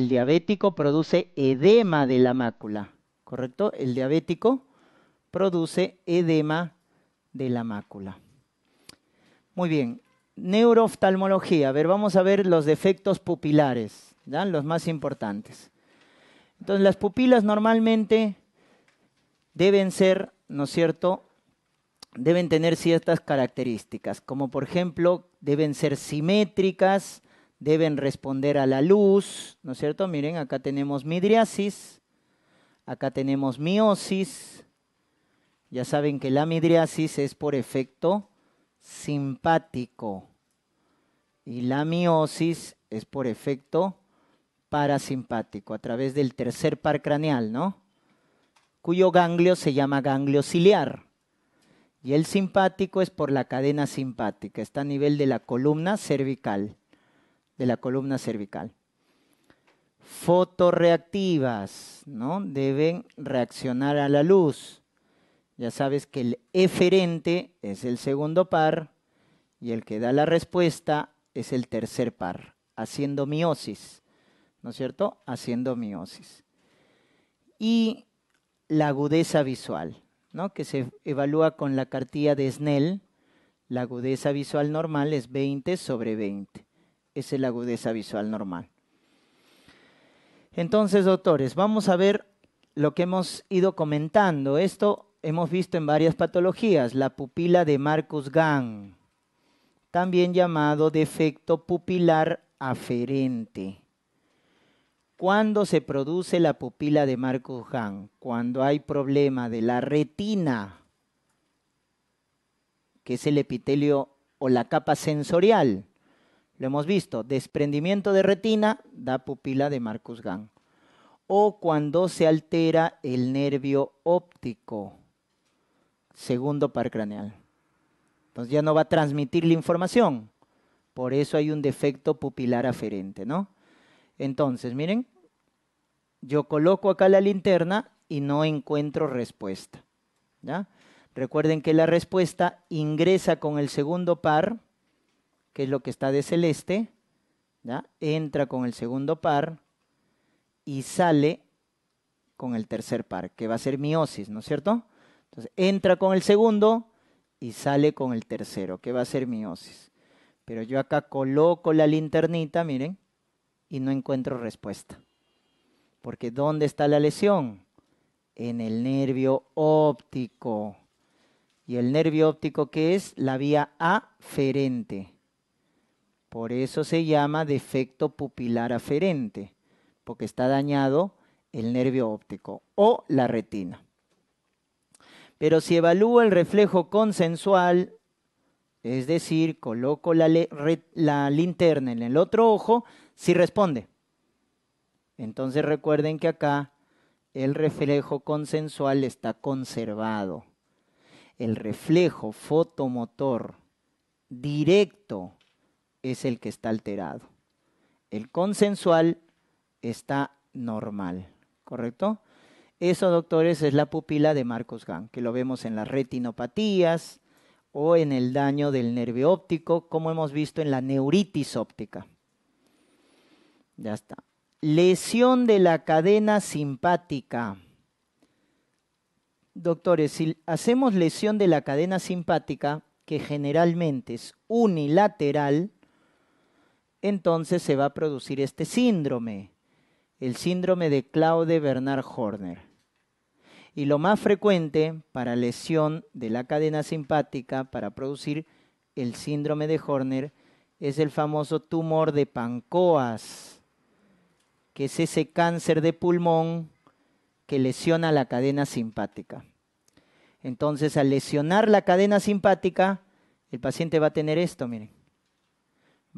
el diabético produce edema de la mácula, ¿correcto? El diabético produce edema de la mácula. Muy bien, neurooftalmología. A ver, vamos a ver los defectos pupilares, ¿ya? los más importantes. Entonces, las pupilas normalmente deben ser, ¿no es cierto?, deben tener ciertas características, como por ejemplo, deben ser simétricas, deben responder a la luz, ¿no es cierto? Miren, acá tenemos midriasis, acá tenemos miosis. Ya saben que la midriasis es por efecto simpático y la miosis es por efecto parasimpático a través del tercer par craneal, ¿no? Cuyo ganglio se llama ganglio ciliar. Y el simpático es por la cadena simpática, está a nivel de la columna cervical de la columna cervical. Fotoreactivas, ¿no? Deben reaccionar a la luz. Ya sabes que el eferente es el segundo par y el que da la respuesta es el tercer par, haciendo miosis, ¿no es cierto? Haciendo miosis. Y la agudeza visual, ¿no? que se evalúa con la cartilla de Snell. La agudeza visual normal es 20 sobre 20 es la agudeza visual normal. Entonces, doctores, vamos a ver lo que hemos ido comentando. Esto hemos visto en varias patologías, la pupila de Marcus Gann, también llamado defecto pupilar aferente. ¿Cuándo se produce la pupila de Marcus Gann? Cuando hay problema de la retina, que es el epitelio o la capa sensorial. Lo hemos visto, desprendimiento de retina da pupila de Marcus Gang. O cuando se altera el nervio óptico, segundo par craneal. Entonces ya no va a transmitir la información. Por eso hay un defecto pupilar aferente, ¿no? Entonces, miren, yo coloco acá la linterna y no encuentro respuesta. ¿ya? Recuerden que la respuesta ingresa con el segundo par que es lo que está de celeste, entra con el segundo par y sale con el tercer par, que va a ser miosis, ¿no es cierto? Entonces, entra con el segundo y sale con el tercero, que va a ser miosis. Pero yo acá coloco la linternita, miren, y no encuentro respuesta. Porque ¿dónde está la lesión? En el nervio óptico. ¿Y el nervio óptico qué es? La vía aferente. Por eso se llama defecto pupilar aferente, porque está dañado el nervio óptico o la retina. Pero si evalúo el reflejo consensual, es decir, coloco la, linterna en el otro ojo, si responde. Entonces recuerden que acá el reflejo consensual está conservado. El reflejo fotomotor directo es el que está alterado. El consensual está normal, ¿correcto? Eso, doctores, es la pupila de Marcos Gann, que lo vemos en las retinopatías o en el daño del nervio óptico, como hemos visto en la neuritis óptica. Ya está. Lesión de la cadena simpática. Doctores, si hacemos lesión de la cadena simpática, que generalmente es unilateral, entonces se va a producir este síndrome, el síndrome de Claude Bernard Horner. Y lo más frecuente para lesión de la cadena simpática, para producir el síndrome de Horner, es el famoso tumor de pancoas, que es ese cáncer de pulmón que lesiona la cadena simpática. Entonces, al lesionar la cadena simpática, el paciente va a tener esto, miren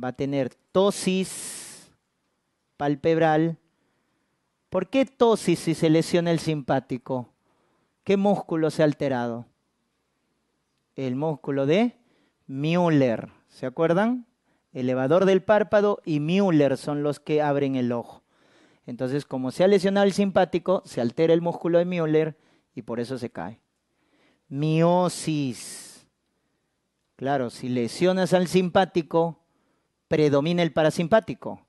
va a tener tosis palpebral. ¿Por qué tosis si se lesiona el simpático? ¿Qué músculo se ha alterado? El músculo de Müller, ¿se acuerdan? Elevador del párpado y Müller son los que abren el ojo. Entonces, como se ha lesionado el simpático, se altera el músculo de Müller y por eso se cae. Miosis. Claro, si lesionas al simpático, predomina el parasimpático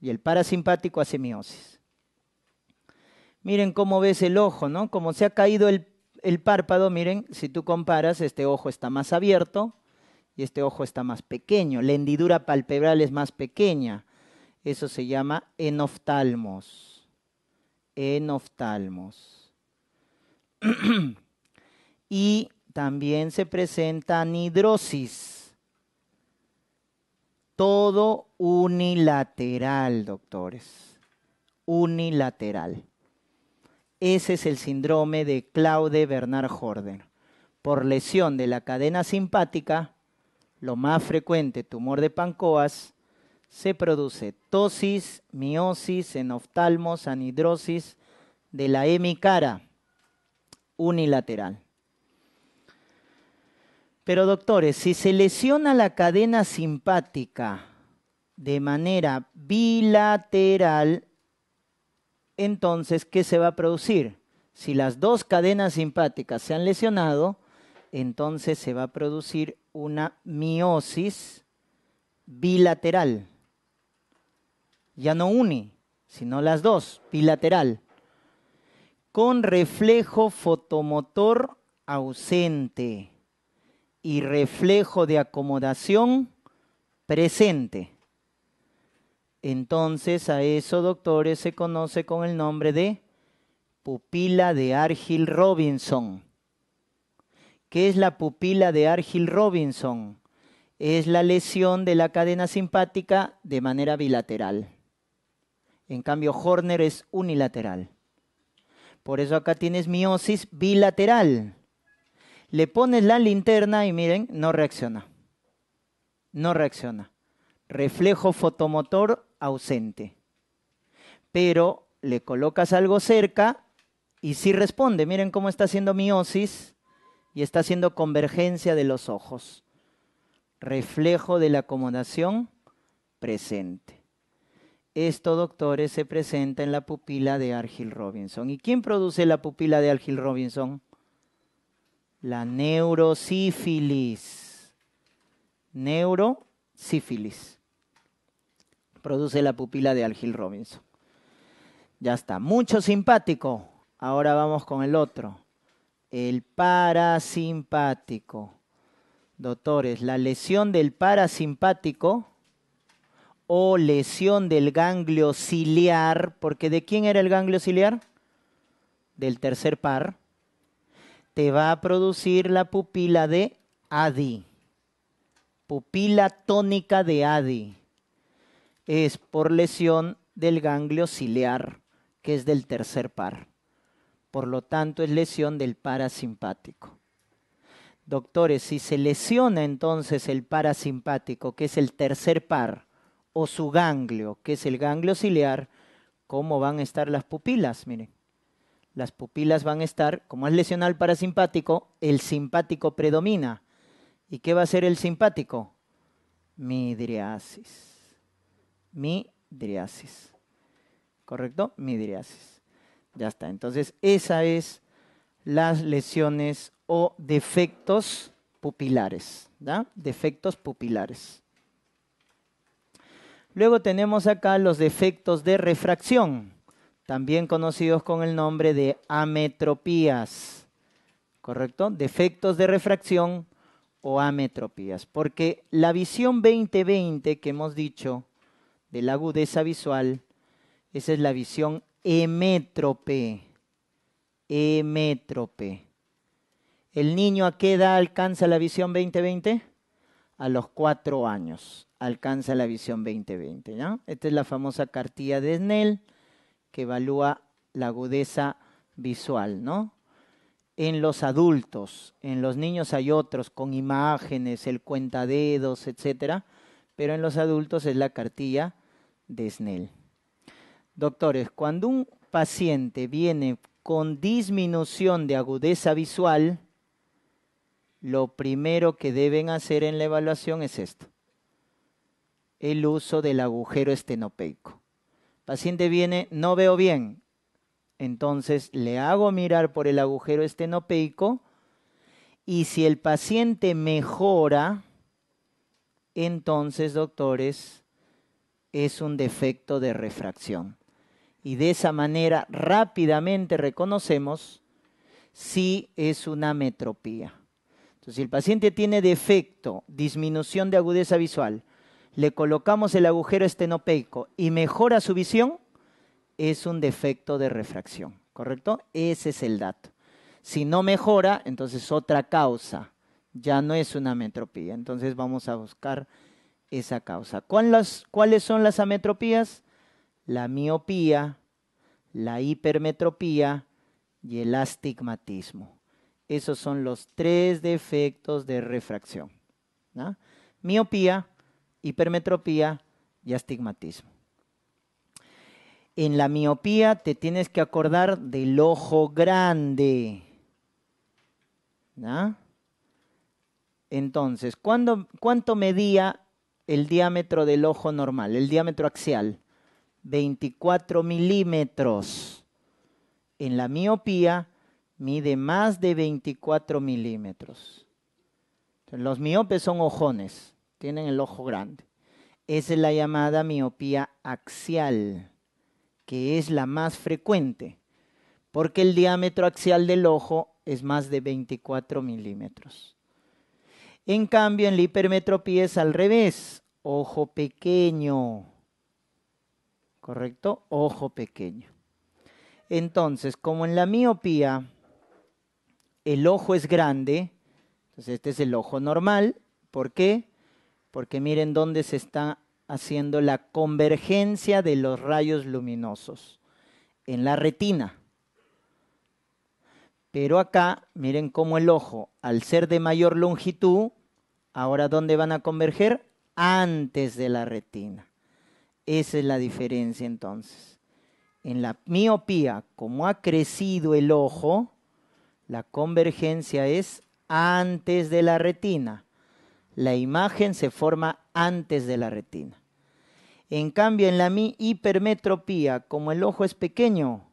y el parasimpático hace miosis. Miren cómo ves el ojo, ¿no? Como se ha caído el, párpado, miren, si tú comparas, este ojo está más abierto y este ojo está más pequeño. La hendidura palpebral es más pequeña. Eso se llama enoftalmos. Enoftalmos. y también se presenta anidrosis todo unilateral, doctores. Unilateral. Ese es el síndrome de Claude Bernard Jordan. Por lesión de la cadena simpática, lo más frecuente, tumor de pancoas, se produce tosis, miosis, enoftalmos, anhidrosis de la hemicara unilateral. Pero doctores, si se lesiona la cadena simpática de manera bilateral, entonces, ¿qué se va a producir? Si las dos cadenas simpáticas se han lesionado, entonces se va a producir una miosis bilateral. Ya no une, sino las dos, bilateral. Con reflejo fotomotor ausente y reflejo de acomodación presente. Entonces a eso, doctores, se conoce con el nombre de pupila de Argil Robinson. ¿Qué es la pupila de Argil Robinson? Es la lesión de la cadena simpática de manera bilateral. En cambio, Horner es unilateral. Por eso acá tienes miosis bilateral. Le pones la linterna y miren, no reacciona. No reacciona. Reflejo fotomotor ausente. Pero le colocas algo cerca y sí responde. Miren cómo está haciendo miosis y está haciendo convergencia de los ojos. Reflejo de la acomodación presente. Esto, doctores, se presenta en la pupila de Argil Robinson. ¿Y quién produce la pupila de Argil Robinson? la neurosífilis. Neurosífilis. Produce la pupila de Algil Robinson. Ya está. Mucho simpático. Ahora vamos con el otro. El parasimpático. Doctores, la lesión del parasimpático o lesión del ganglio ciliar, porque ¿de quién era el ganglio ciliar? Del tercer par te va a producir la pupila de Adi. Pupila tónica de Adi. Es por lesión del ganglio ciliar, que es del tercer par. Por lo tanto, es lesión del parasimpático. Doctores, si se lesiona entonces el parasimpático, que es el tercer par, o su ganglio, que es el ganglio ciliar, ¿cómo van a estar las pupilas? Miren las pupilas van a estar, como es lesional parasimpático, el simpático predomina. ¿Y qué va a ser el simpático? Midriasis. Midriasis. ¿Correcto? Midriasis. Ya está. Entonces, esa es las lesiones o defectos pupilares. Defectos pupilares. Luego tenemos acá los defectos de refracción también conocidos con el nombre de ametropías, ¿correcto? Defectos de refracción o ametropías, porque la visión 2020 que hemos dicho de la agudeza visual, esa es la visión emétrope, emétrope. ¿El niño a qué edad alcanza la visión 2020? A los cuatro años alcanza la visión 2020. ¿no? Esta es la famosa cartilla de Snell que evalúa la agudeza visual, ¿no? En los adultos, en los niños hay otros con imágenes, el cuenta dedos, etcétera, pero en los adultos es la cartilla de Snell. Doctores, cuando un paciente viene con disminución de agudeza visual, lo primero que deben hacer en la evaluación es esto, el uso del agujero estenopeico. Paciente viene, no veo bien. Entonces le hago mirar por el agujero estenopeico y si el paciente mejora, entonces, doctores, es un defecto de refracción. Y de esa manera rápidamente reconocemos si es una metropía. Entonces, si el paciente tiene defecto, disminución de agudeza visual, le colocamos el agujero estenopeico y mejora su visión, es un defecto de refracción, ¿correcto? Ese es el dato. Si no mejora, entonces otra causa, ya no es una ametropía. Entonces vamos a buscar esa causa. ¿Cuáles son las ametropías? La miopía, la hipermetropía y el astigmatismo. Esos son los tres defectos de refracción. Miopía, hipermetropía y astigmatismo. En la miopía te tienes que acordar del ojo grande. Entonces, ¿cuánto medía el diámetro del ojo normal, el diámetro axial? 24 milímetros. En la miopía mide más de 24 milímetros. los miopes son ojones tienen el ojo grande. Esa es la llamada miopía axial, que es la más frecuente, porque el diámetro axial del ojo es más de 24 milímetros. En cambio, en la hipermetropía es al revés, ojo pequeño. ¿Correcto? Ojo pequeño. Entonces, como en la miopía el ojo es grande, entonces este es el ojo normal, ¿por qué? porque miren dónde se está haciendo la convergencia de los rayos luminosos, en la retina. Pero acá, miren cómo el ojo, al ser de mayor longitud, ahora dónde van a converger? Antes de la retina. Esa es la diferencia entonces. En la miopía, como ha crecido el ojo, la convergencia es antes de la retina. La imagen se forma antes de la retina. En cambio, en la hipermetropía, como el ojo es pequeño,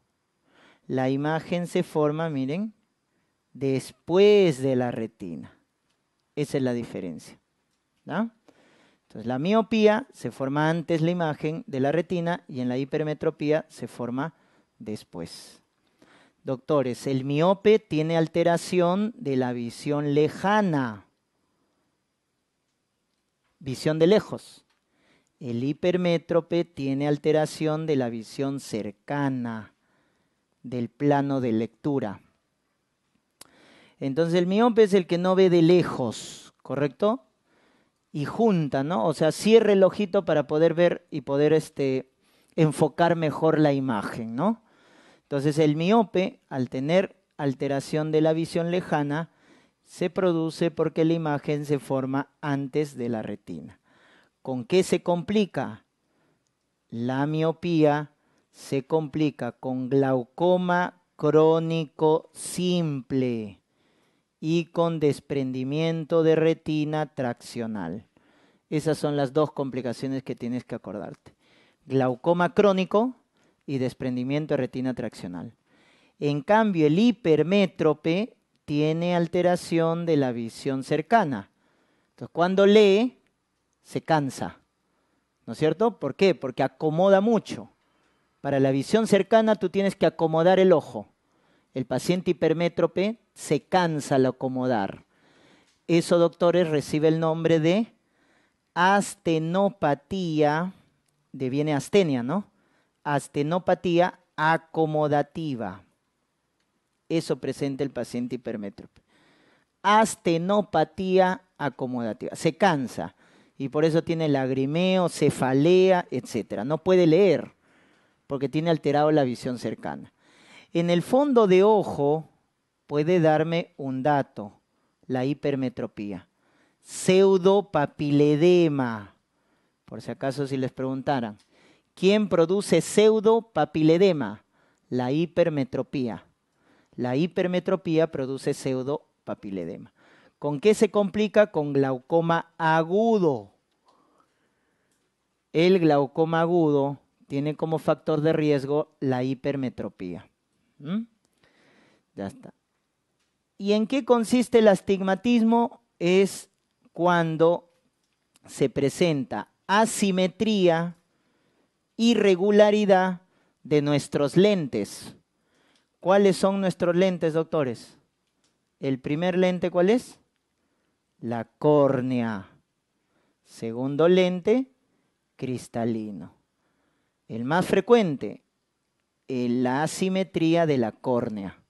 la imagen se forma, miren, después de la retina. Esa es la diferencia. Entonces, la miopía se forma antes la imagen de la retina y en la hipermetropía se forma después. Doctores, el miope tiene alteración de la visión lejana visión de lejos. El hipermétrope tiene alteración de la visión cercana del plano de lectura. Entonces el miope es el que no ve de lejos, ¿correcto? Y junta, ¿no? O sea, cierra el ojito para poder ver y poder este, enfocar mejor la imagen, ¿no? Entonces el miope, al tener alteración de la visión lejana, se produce porque la imagen se forma antes de la retina. ¿Con qué se complica? La miopía se complica con glaucoma crónico simple y con desprendimiento de retina traccional. Esas son las dos complicaciones que tienes que acordarte. Glaucoma crónico y desprendimiento de retina traccional. En cambio, el hipermétrope tiene alteración de la visión cercana. Entonces, cuando lee, se cansa. ¿No es cierto? ¿Por qué? Porque acomoda mucho. Para la visión cercana tú tienes que acomodar el ojo. El paciente hipermétrope se cansa al acomodar. Eso, doctores, recibe el nombre de astenopatía, deviene astenia, ¿no? Astenopatía acomodativa. Eso presenta el paciente hipermétrope. Astenopatía acomodativa. Se cansa y por eso tiene lagrimeo, cefalea, etc. No puede leer porque tiene alterado la visión cercana. En el fondo de ojo puede darme un dato, la hipermetropía. Pseudopapiledema. Por si acaso si les preguntaran, ¿quién produce pseudopapiledema? La hipermetropía. La hipermetropía produce pseudopapiledema. ¿Con qué se complica? Con glaucoma agudo. El glaucoma agudo tiene como factor de riesgo la hipermetropía. ¿Mm? Ya está. ¿Y en qué consiste el astigmatismo? Es cuando se presenta asimetría, irregularidad de nuestros lentes. ¿Cuáles son nuestros lentes, doctores? El primer lente, ¿cuál es? La córnea. Segundo lente, cristalino. El más frecuente, la asimetría de la córnea.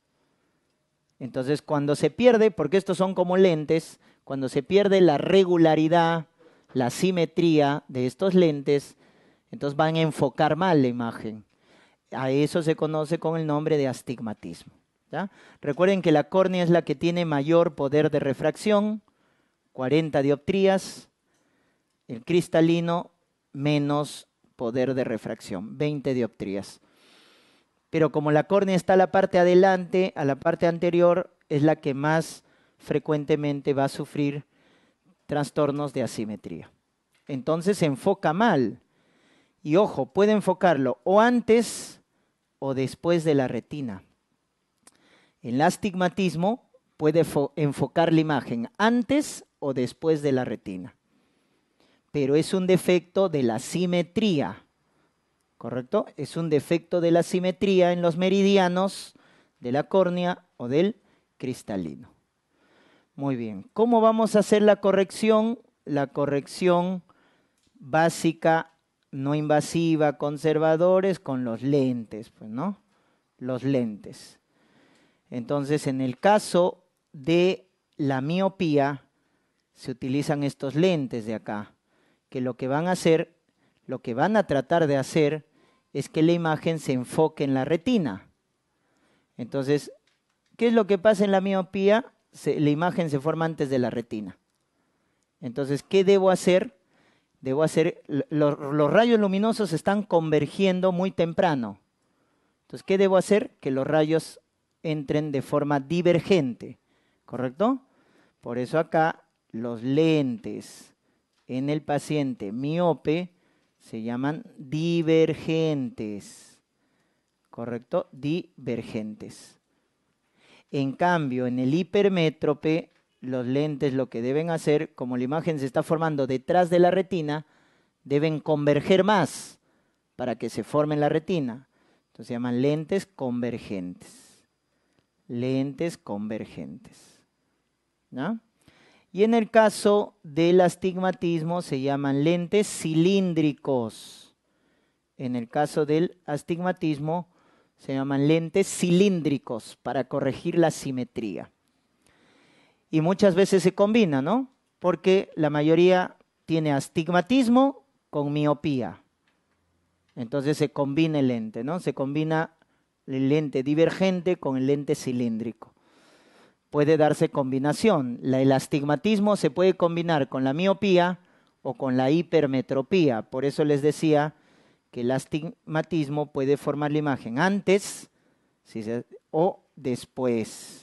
Entonces, cuando se pierde, porque estos son como lentes, cuando se pierde la regularidad, la simetría de estos lentes, entonces van a enfocar mal la imagen. A eso se conoce con el nombre de astigmatismo. Recuerden que la córnea es la que tiene mayor poder de refracción, 40 dioptrías, el cristalino menos poder de refracción, 20 dioptrías. Pero como la córnea está a la parte adelante, a la parte anterior, es la que más frecuentemente va a sufrir trastornos de asimetría. Entonces se enfoca mal. Y ojo, puede enfocarlo o antes o después de la retina. El astigmatismo puede enfocar la imagen antes o después de la retina, pero es un defecto de la simetría, ¿correcto? Es un defecto de la simetría en los meridianos de la córnea o del cristalino. Muy bien, ¿cómo vamos a hacer la corrección? La corrección básica no invasiva, conservadores, con los lentes, pues, ¿no? Los lentes. Entonces, en el caso de la miopía, se utilizan estos lentes de acá, que lo que van a hacer, lo que van a tratar de hacer, es que la imagen se enfoque en la retina. Entonces, ¿qué es lo que pasa en la miopía? la imagen se forma antes de la retina. Entonces, ¿qué debo hacer? debo hacer, los, rayos luminosos están convergiendo muy temprano. Entonces, ¿qué debo hacer? Que los rayos entren de forma divergente, ¿correcto? Por eso acá los lentes en el paciente miope se llaman divergentes, ¿correcto? Divergentes. En cambio, en el hipermétrope los lentes lo que deben hacer, como la imagen se está formando detrás de la retina, deben converger más para que se forme la retina. Entonces se llaman lentes convergentes. Lentes convergentes. Y en el caso del astigmatismo se llaman lentes cilíndricos. En el caso del astigmatismo se llaman lentes cilíndricos para corregir la simetría y muchas veces se combina, ¿no? Porque la mayoría tiene astigmatismo con miopía. Entonces se combina el lente, ¿no? Se combina el lente divergente con el lente cilíndrico. Puede darse combinación. el astigmatismo se puede combinar con la miopía o con la hipermetropía. Por eso les decía que el astigmatismo puede formar la imagen antes o después.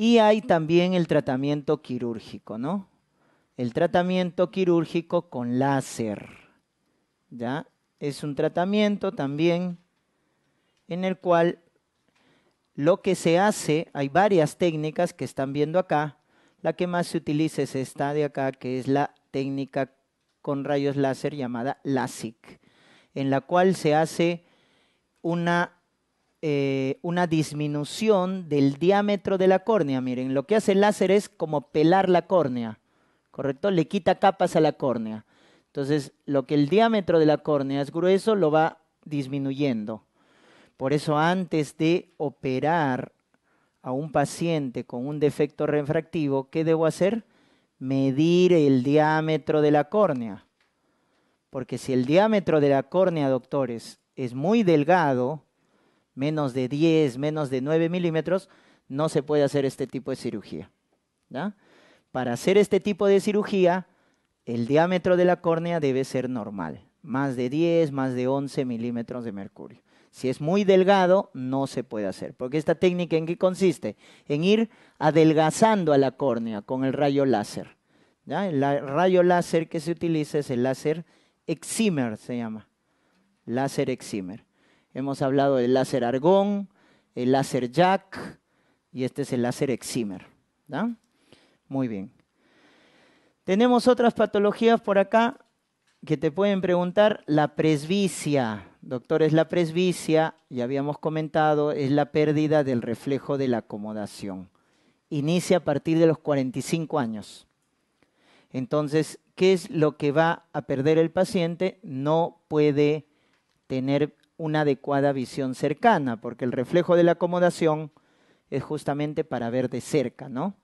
Y hay también el tratamiento quirúrgico, ¿no? El tratamiento quirúrgico con láser, ¿ya? Es un tratamiento también en el cual lo que se hace, hay varias técnicas que están viendo acá, la que más se utiliza es esta de acá, que es la técnica con rayos láser llamada LASIK, en la cual se hace una eh, una disminución del diámetro de la córnea. Miren, lo que hace el láser es como pelar la córnea, ¿correcto? Le quita capas a la córnea. Entonces, lo que el diámetro de la córnea es grueso lo va disminuyendo. Por eso antes de operar a un paciente con un defecto refractivo, ¿qué debo hacer? Medir el diámetro de la córnea. Porque si el diámetro de la córnea, doctores, es muy delgado, menos de 10, menos de 9 milímetros, no se puede hacer este tipo de cirugía. Para hacer este tipo de cirugía, el diámetro de la córnea debe ser normal, más de 10, más de 11 milímetros de mercurio. Si es muy delgado, no se puede hacer, porque esta técnica en qué consiste? En ir adelgazando a la córnea con el rayo láser. El rayo láser que se utiliza es el láser excimer, se llama, láser excimer. Hemos hablado del láser argón, el láser jack y este es el láser excimer. Muy bien. Tenemos otras patologías por acá que te pueden preguntar. La presbicia, doctores, la presbicia, ya habíamos comentado, es la pérdida del reflejo de la acomodación. Inicia a partir de los 45 años. Entonces, ¿qué es lo que va a perder el paciente? No puede tener una adecuada visión cercana, porque el reflejo de la acomodación es justamente para ver de cerca, ¿no?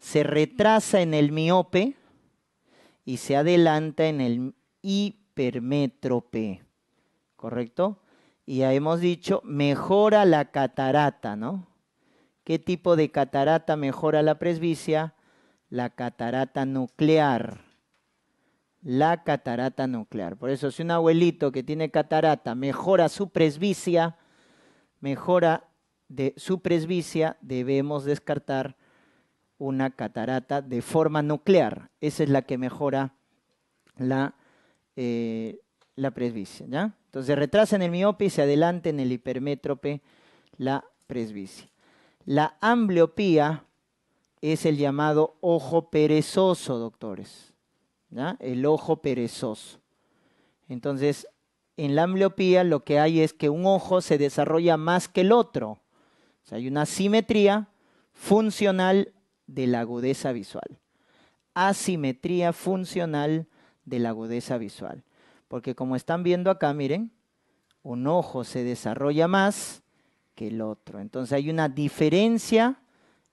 Se retrasa en el miope y se adelanta en el hipermétrope, ¿correcto? Y ya hemos dicho, mejora la catarata, ¿no? ¿Qué tipo de catarata mejora la presbicia? La catarata nuclear la catarata nuclear. Por eso, si un abuelito que tiene catarata mejora su presbicia, mejora de su presbicia, debemos descartar una catarata de forma nuclear. Esa es la que mejora la, eh, la presbicia. ¿ya? Entonces, en el miope y se adelanta en el hipermétrope la presbicia. La ambliopía es el llamado ojo perezoso, doctores el ojo perezoso. Entonces, en la ambliopía lo que hay es que un ojo se desarrolla más que el otro. O sea, hay una simetría funcional de la agudeza visual. Asimetría funcional de la agudeza visual. Porque como están viendo acá, miren, un ojo se desarrolla más que el otro. Entonces hay una diferencia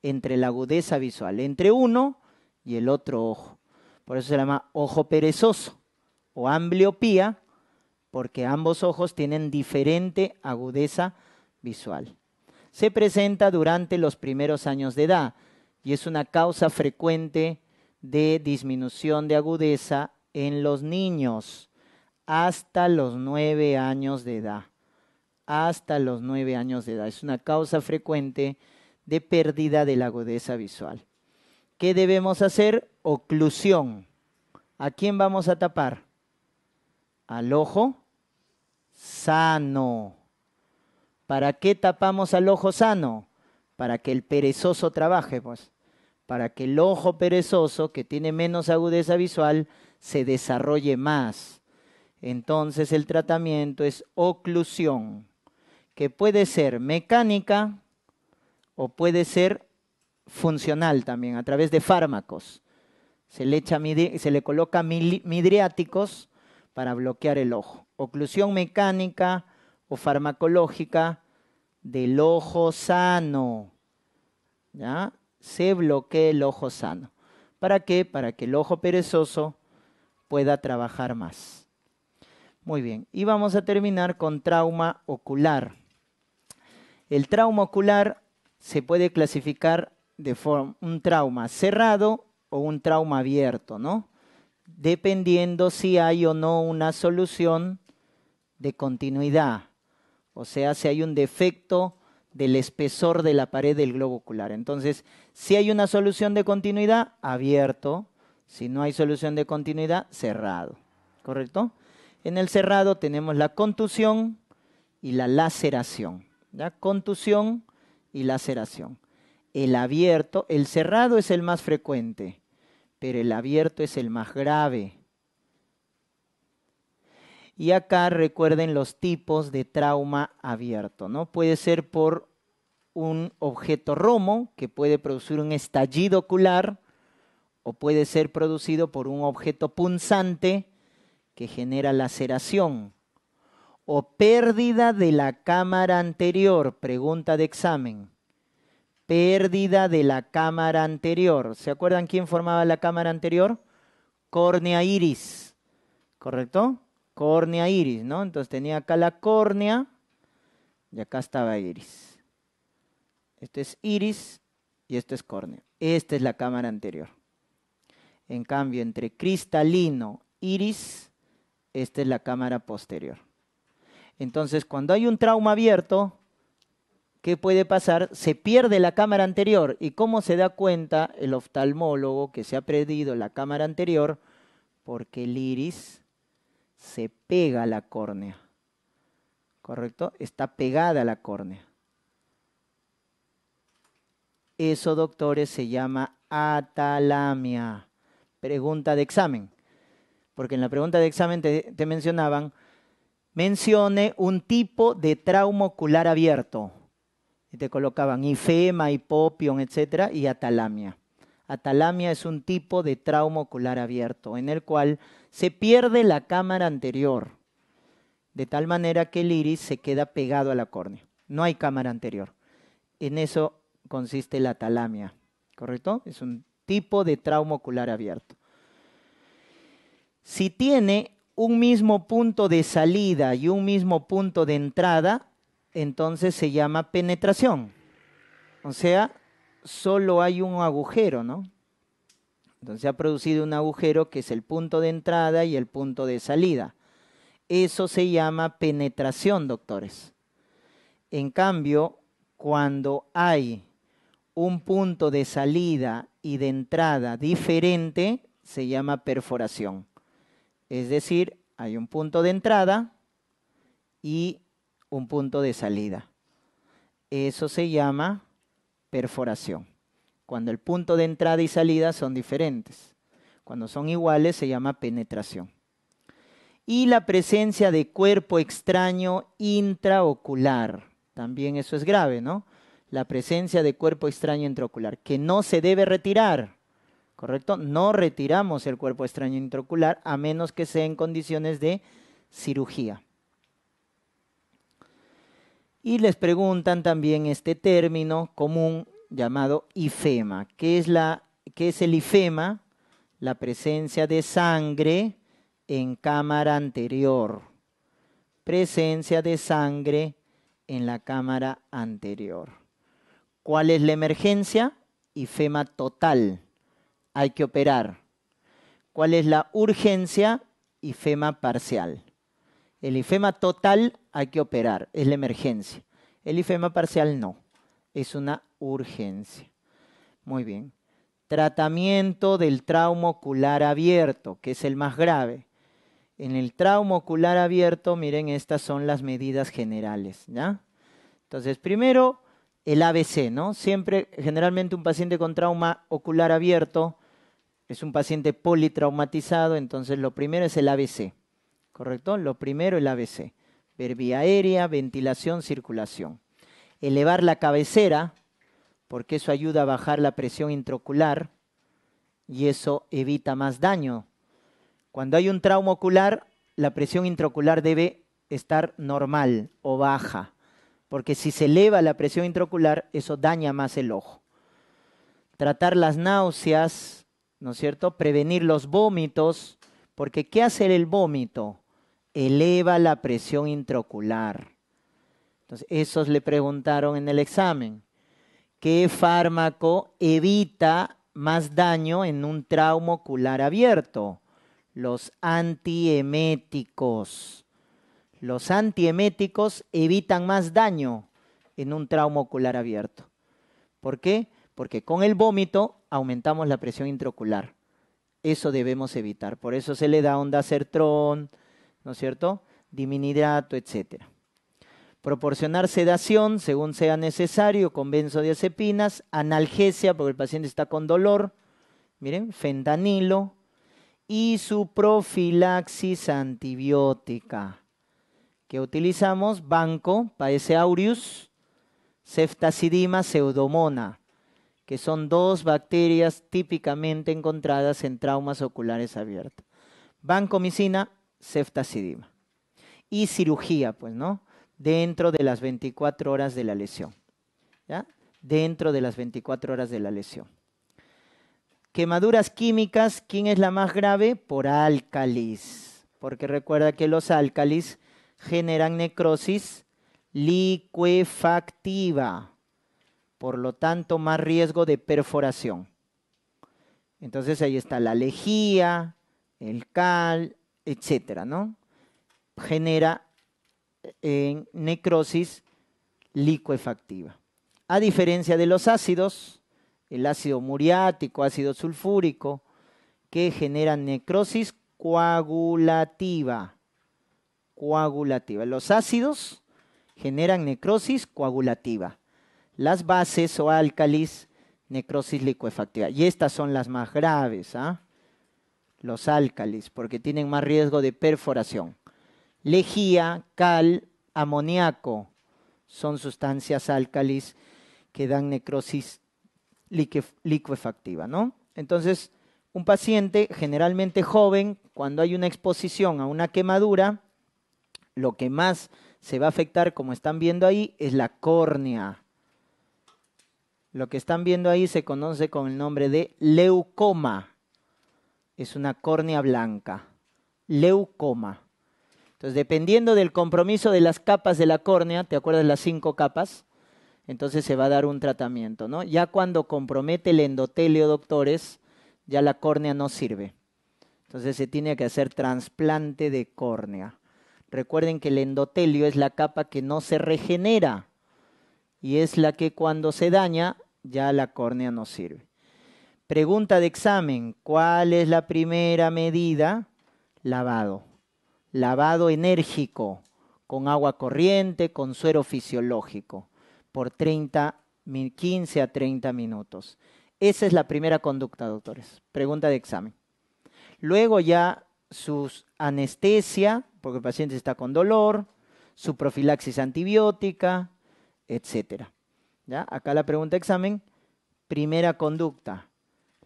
entre la agudeza visual, entre uno y el otro ojo. Por eso se llama ojo perezoso o ambliopía, porque ambos ojos tienen diferente agudeza visual. Se presenta durante los primeros años de edad y es una causa frecuente de disminución de agudeza en los niños hasta los nueve años de edad. Hasta los nueve años de edad. Es una causa frecuente de pérdida de la agudeza visual. ¿Qué debemos hacer? Oclusión. ¿A quién vamos a tapar? Al ojo sano. ¿Para qué tapamos al ojo sano? Para que el perezoso trabaje, pues. Para que el ojo perezoso, que tiene menos agudeza visual, se desarrolle más. Entonces el tratamiento es oclusión, que puede ser mecánica o puede ser funcional también, a través de fármacos. Se le, echa, se le coloca midriáticos para bloquear el ojo. Oclusión mecánica o farmacológica del ojo sano. ¿Ya? Se bloquea el ojo sano. ¿Para qué? Para que el ojo perezoso pueda trabajar más. Muy bien, y vamos a terminar con trauma ocular. El trauma ocular se puede clasificar de forma, un trauma cerrado o un trauma abierto, ¿no? Dependiendo si hay o no una solución de continuidad, o sea, si hay un defecto del espesor de la pared del globo ocular. Entonces, si hay una solución de continuidad, abierto. Si no hay solución de continuidad, cerrado. ¿Correcto? En el cerrado tenemos la contusión y la laceración. ¿ya? Contusión y laceración el abierto, el cerrado es el más frecuente, pero el abierto es el más grave. Y acá recuerden los tipos de trauma abierto, ¿no? Puede ser por un objeto romo que puede producir un estallido ocular o puede ser producido por un objeto punzante que genera laceración o pérdida de la cámara anterior, pregunta de examen pérdida de la cámara anterior. ¿Se acuerdan quién formaba la cámara anterior? Córnea iris, ¿correcto? Córnea iris, ¿no? Entonces tenía acá la córnea y acá estaba iris. Este es iris y esto es córnea. Esta es la cámara anterior. En cambio, entre cristalino, iris, esta es la cámara posterior. Entonces, cuando hay un trauma abierto, ¿qué puede pasar? Se pierde la cámara anterior. ¿Y cómo se da cuenta el oftalmólogo que se ha perdido la cámara anterior? Porque el iris se pega a la córnea. ¿Correcto? Está pegada a la córnea. Eso, doctores, se llama atalamia. Pregunta de examen. Porque en la pregunta de examen te, mencionaban, mencione un tipo de trauma ocular abierto y te colocaban ifema, hipopion, etcétera, y atalamia. Atalamia es un tipo de trauma ocular abierto en el cual se pierde la cámara anterior, de tal manera que el iris se queda pegado a la córnea. No hay cámara anterior. En eso consiste la atalamia, ¿correcto? Es un tipo de trauma ocular abierto. Si tiene un mismo punto de salida y un mismo punto de entrada, entonces se llama penetración. O sea, solo hay un agujero, ¿no? Entonces se ha producido un agujero que es el punto de entrada y el punto de salida. Eso se llama penetración, doctores. En cambio, cuando hay un punto de salida y de entrada diferente, se llama perforación. Es decir, hay un punto de entrada y un punto de salida. Eso se llama perforación. Cuando el punto de entrada y salida son diferentes. Cuando son iguales se llama penetración. Y la presencia de cuerpo extraño intraocular. También eso es grave, ¿no? La presencia de cuerpo extraño intraocular, que no se debe retirar. ¿Correcto? No retiramos el cuerpo extraño intraocular a menos que sea en condiciones de cirugía. Y les preguntan también este término común llamado ifema. ¿Qué es, es el ifema? La presencia de sangre en cámara anterior. Presencia de sangre en la cámara anterior. ¿Cuál es la emergencia? Ifema total. Hay que operar. ¿Cuál es la urgencia? Ifema parcial. El ifema total hay que operar, es la emergencia. El ifema parcial no, es una urgencia. Muy bien. Tratamiento del trauma ocular abierto, que es el más grave. En el trauma ocular abierto, miren, estas son las medidas generales, ¿ya? Entonces, primero, el ABC, ¿no? Siempre, generalmente un paciente con trauma ocular abierto es un paciente politraumatizado, entonces lo primero es el ABC. ¿correcto? Lo primero, el ABC. Ver vía aérea, ventilación, circulación. Elevar la cabecera, porque eso ayuda a bajar la presión intraocular y eso evita más daño. Cuando hay un trauma ocular, la presión intracular debe estar normal o baja, porque si se eleva la presión intracular, eso daña más el ojo. Tratar las náuseas, ¿no es cierto? Prevenir los vómitos, porque ¿qué hace el vómito? eleva la presión intraocular. Entonces, esos le preguntaron en el examen, ¿qué fármaco evita más daño en un trauma ocular abierto? Los antieméticos. Los antieméticos evitan más daño en un trauma ocular abierto. ¿Por qué? Porque con el vómito aumentamos la presión intraocular. Eso debemos evitar. Por eso se le da onda certrón, ¿no es cierto? Diminidrato, etc. Proporcionar sedación según sea necesario con benzodiazepinas, analgesia porque el paciente está con dolor, miren, fentanilo y su profilaxis antibiótica que utilizamos, banco, Paese aureus, Ceftazidima pseudomona, que son dos bacterias típicamente encontradas en traumas oculares abiertos. Vancomicina ceftazidima. Y cirugía, pues, ¿no? Dentro de las 24 horas de la lesión. ¿Ya? Dentro de las 24 horas de la lesión. Quemaduras químicas, ¿quién es la más grave? Por álcalis. Porque recuerda que los álcalis generan necrosis liquefactiva. Por lo tanto, más riesgo de perforación. Entonces ahí está la lejía, el cal, etcétera, ¿no? Genera eh, en necrosis licuefactiva. A diferencia de los ácidos, el ácido muriático, ácido sulfúrico, que generan necrosis coagulativa. Coagulativa. Los ácidos generan necrosis coagulativa. Las bases o álcalis, necrosis licuefactiva. Y estas son las más graves. ¿ah? los álcalis, porque tienen más riesgo de perforación. Lejía, cal, amoníaco son sustancias álcalis que dan necrosis liquefactiva, ¿no? Entonces, un paciente generalmente joven, cuando hay una exposición a una quemadura, lo que más se va a afectar, como están viendo ahí, es la córnea. Lo que están viendo ahí se conoce con el nombre de leucoma es una córnea blanca, leucoma. Entonces, dependiendo del compromiso de las capas de la córnea, ¿te acuerdas las cinco capas? Entonces se va a dar un tratamiento, ¿no? Ya cuando compromete el endotelio, doctores, ya la córnea no sirve. Entonces se tiene que hacer trasplante de córnea. Recuerden que el endotelio es la capa que no se regenera y es la que cuando se daña ya la córnea no sirve. Pregunta de examen, ¿cuál es la primera medida? Lavado. Lavado enérgico, con agua corriente, con suero fisiológico, por 30, 15 a 30 minutos. Esa es la primera conducta, doctores. Pregunta de examen. Luego ya su anestesia, porque el paciente está con dolor, su profilaxis antibiótica, etc. ¿Ya? Acá la pregunta de examen, primera conducta,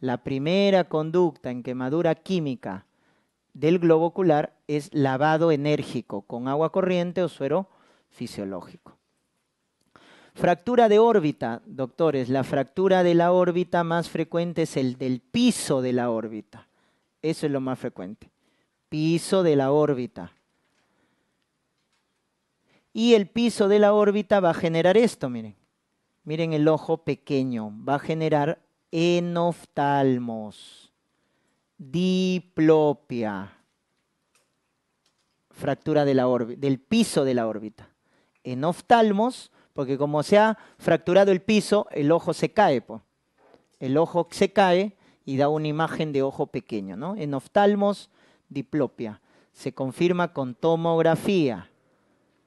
la primera conducta en quemadura química del globo ocular es lavado enérgico con agua corriente o suero fisiológico. Fractura de órbita, doctores, la fractura de la órbita más frecuente es el del piso de la órbita. Eso es lo más frecuente. Piso de la órbita. Y el piso de la órbita va a generar esto, miren. Miren el ojo pequeño, va a generar enoftalmos, diplopia, fractura del piso de la órbita. Enoftalmos, porque como se ha fracturado el piso, el ojo se cae. El ojo se cae y da una imagen de ojo pequeño. ¿no? Enoftalmos, diplopia. Se confirma con tomografía.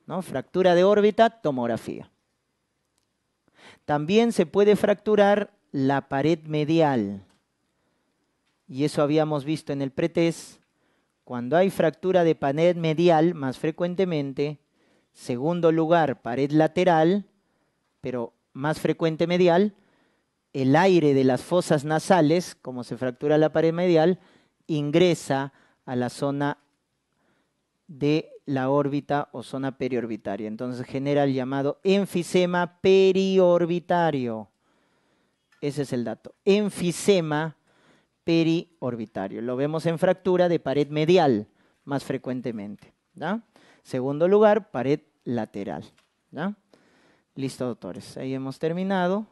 ¿no? Fractura de órbita, tomografía. También se puede fracturar la pared medial. Y eso habíamos visto en el pretest. Cuando hay fractura de pared medial, más frecuentemente, segundo lugar, pared lateral, pero más frecuente medial, el aire de las fosas nasales, como se fractura la pared medial, ingresa a la zona de la órbita o zona periorbitaria. Entonces genera el llamado enfisema periorbitario. Ese es el dato. Enfisema periorbitario. Lo vemos en fractura de pared medial más frecuentemente. Segundo lugar, pared lateral. Listo, doctores. Ahí hemos terminado.